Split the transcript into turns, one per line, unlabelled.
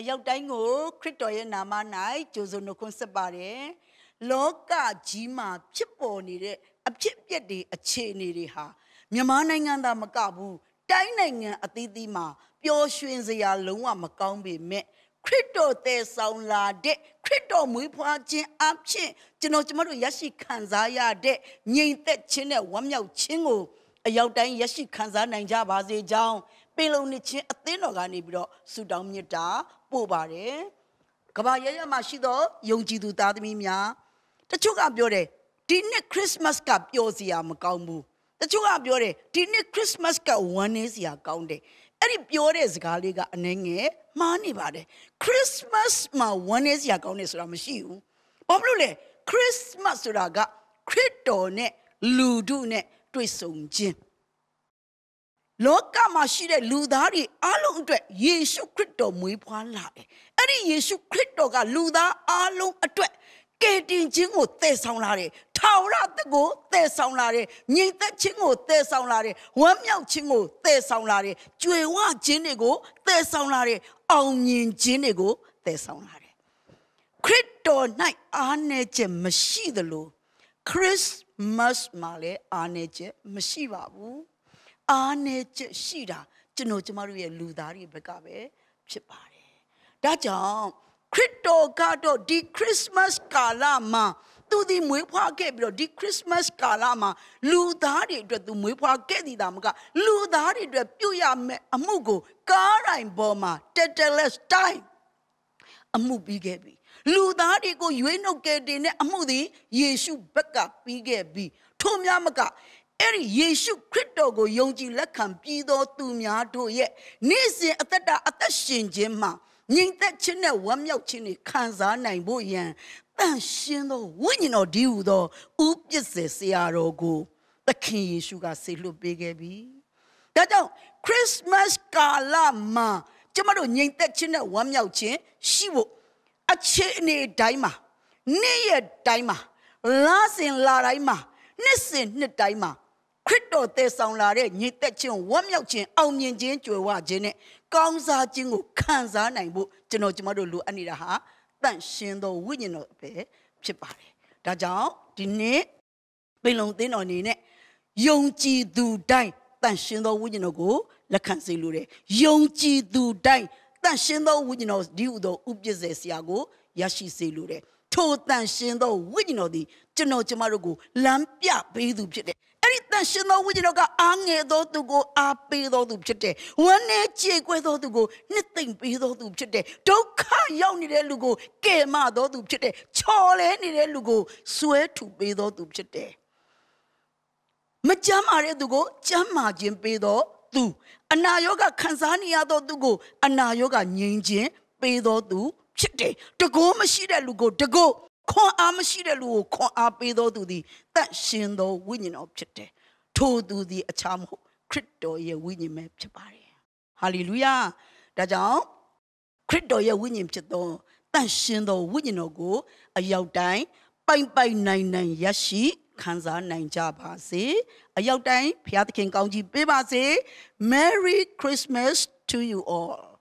အရောက်တိုင်းကို ခရစ်တော်ရဲ့နာမ၌ကြိုဆိုနှုတ်ခွန်းဆက်ပါတယ်လောကကြီးမှာဖြစ်ပေါ်နေတဲ့အဖြစ်အပျက်တွေအခြေအနေတွေဟာမြန်မာနိုင်ငံသားမကဘူးတိုင်းနိုင်ငံအသီးသီးမှာပျော်ရွှင်စရာ လုံးဝမကောင်းပေမဲ့ခရစ်တော်တည်ဆောင်လာတဲ့ခရစ်တော်မွေးဖွားခြင်းအဖြစ်ကျွန်တော်ကျွန်မတို့ရရှိခံစားရတဲ့ငြိမ်သက်ခြင်းနဲ့ဝမ်းမြောက်ခြင်းကိုအရောက်တိုင်းရရှိခံစားနိုင်ကြပါစေကြောင်းပင်လုံနေချင်းအသင်းတော်ကနေပြီးတော့ဆူတောင်းမြတ်တာပို့ပါတယ်ကဘာရရမှာရှိသောယုံကြည်သူသားသမီးများတချို့ကပြောတယ်ဒီနှစ်ခရစ်မတ်ကပျော်စရာမကောင်းဘူးတချို့ကပြောတယ်ဒီနှစ်ခရစ်မတ်ကဝမ်းနည်းစရာကောင်းတယ်အဲ့ဒီပြောတဲ့စကားလေးကအနှဲငယ်မှားနေပါတယ်ခရစ်မတ်မှာဝမ်းနည်းစရာကောင်းတယ်ဆိုတာမရှိဘူးဘာဖြစ်လို့လဲခရစ်မတ်ဆိုတာကခရစ်တော်နဲ့လူတို့နဲ့တွေ့ဆုံခြင်းလောကမှာရှိတဲ့လူသားတွေအလုံးအတွက်ယေရှုခရစ်တော်မွေးဖွားလာတယ်။အဲ့ဒီယေရှုခရစ်တော်ကလူသားအလုံးအတွက်ကယ်တင်ခြင်းကိုတည်ဆောင်လာတယ်။ထာဝရသက်ကိုတည်ဆောင်လာတယ်။ညီသက်ခြင်းကိုတည်ဆောင်လာတယ်။ဝမ်းမြောက်ခြင်းကိုတည်ဆောင်လာတယ်။ကြွယ်ဝခြင်းတွေကိုတည်ဆောင်လာတယ်။အောင်မြင်ခြင်းတွေကိုတည်ဆောင်လာတယ်။ခရစ်တော်၌အားနည်းချက်မရှိသလိုခရစ်မတ်မှာလည်းအားနည်းချက်မရှိပါဘူး။အားနည်းချက်ရှိတာကျွန်တော်ကျမတို့ရဲ့လူသားတွေဘက်ကပဲဖြစ်ပါတယ်။ဒါကြောင့်ခရစ်တော်ကတော့ဒီခရစ်မတ်ကာလမှာသူဒီမွေးဖွားခဲ့ပြီးတော့ဒီခရစ်မတ်ကာလမှာ လူသားတွေအတွက်သူမွေးဖွားခဲ့သည်တာမက လူသားတွေအတွက်ပြုရမယ့်အမှုကိုကားတိုင်းပေါ်မှာတက်တက်လက်တိုင်းအမှုပြီးခဲ့ပြီ လူသားတွေကိုရွေးနှုတ်ကယ်တင်တဲ့အမှုသည်ယေရှုဘက်ကပြီးခဲ့ပြီထို့များမကအဲ့ဒီယေရှုခရစ်တော်ကိုယုံကြည်လက်ခံပြီးသောသူများတို့ရဲ့နေ့စဉ်အသက်တာအသက်ရှင်ခြင်းမှာငြိမ်သက်ခြင်းနဲ့ဝမ်းမြောက်ခြင်းကိုခံစားနိုင်ဖို့ယံတန်ရှင်းသောဝိညာဉ်တော်ဒီဟုသောဥပစ္စေဆရာတော်ကို သခင်ယေရှုကဆေလွတ်ပေးခဲ့ပြီ။ဒါကြောင့်ခရစ်မတ်ကာလမှာကျမတို့ငြိမ်သက်ခြင်းနဲ့ဝမ်းမြောက်ခြင်းရှိဖို့အခြေအနေတိုင်းမှာနေ့ရက်တိုင်းမှာလစဉ်လတိုင်းမှာနှစ်စဉ်နှစ်တိုင်းမှာခရစ်တော်တည်ဆောင်လာတဲ့ညီသက်ခြင်းဝတ်မြောက်ခြင်းအောင်မြင်ခြင်းကြွယ်ဝခြင်းနဲ့ကောင်းစားခြင်းကိုခံစားနိုင်ဖို့ကျွန်တော်ကျမတို့လိုအပ်နေတာဟာတန့်ရှင်းသောဝိညာဉ်တော်ပဲဖြစ်ပါတယ်။ဒါကြောင့်ဒီနေ့ပင်လုံသင်းတော်နေနဲ့ယုံကြည်သူတိုင်းတန့်ရှင်းသောဝိညာဉ်တော်ကိုလက်ခံစေလိုတယ်။ယုံကြည်သူတိုင်းတန့်ရှင်းသောဝိညာဉ်တော်ဒီဥသောဥပစ္စေဆရာကိုရရှိစေလိုတယ်။ထိုတန့်ရှင်းသောဝိညာဉ်တော်သည်ကျွန်တော်ကျမတို့ကိုလမ်းပြပေးသူဖြစ်တယ်။အဲ့ဒီတန်ရှင်သောဝိညာဉ်တော်ကအားငယ်သောသူကိုအားပေးသောသူဖြစ်တယ်။ဝမ်းနဲ့ကြေကွဲသောသူကိုနှစ်သိမ့်ပေးသောသူဖြစ်တယ်။ဒုက္ခရောက်နေတဲ့လူကိုကယ်မသောသူဖြစ်တယ်။ချော်လဲနေတဲ့လူကိုစွဲထူပေးသောသူဖြစ်တယ်။မကြမ်းမာတဲ့သူကိုကြမ်းမာခြင်းပေးသောသူအနာရောဂါခံစားနေရသောသူကိုအနာရောဂါငြိမ်းခြင်းပေးသောသူဖြစ်တယ်။တကောမရှိတဲ့လူကိုတကောခွန်အားမရှိတဲ့လူကိုခွန်အားပေးသောသူသည်တန့်ရှင်သောဝိညာဉ်တော်ဖြစ်တယ်။ထိုသူသည်အခြားမဟုတ်ခရစ်တော်ရဲ့ဝိညာဉ်ပဲဖြစ်ပါတယ်။ဟာလေလုယာ။ဒါကြောင့်ခရစ်တော်ရဲ့ဝိညာဉ်ဖြစ်သောတန့်ရှင်သောဝိညာဉ်တော်ကို အရောက်တိုင်းပိုင်ပိုင်နိုင်နိုင်ရရှိခံစားနိုင်ကြပါစေ။အရောက်တိုင်းဘုရားသခင်ကောင်းကြီးပေးပါစေ။ Merry Christmas to you all.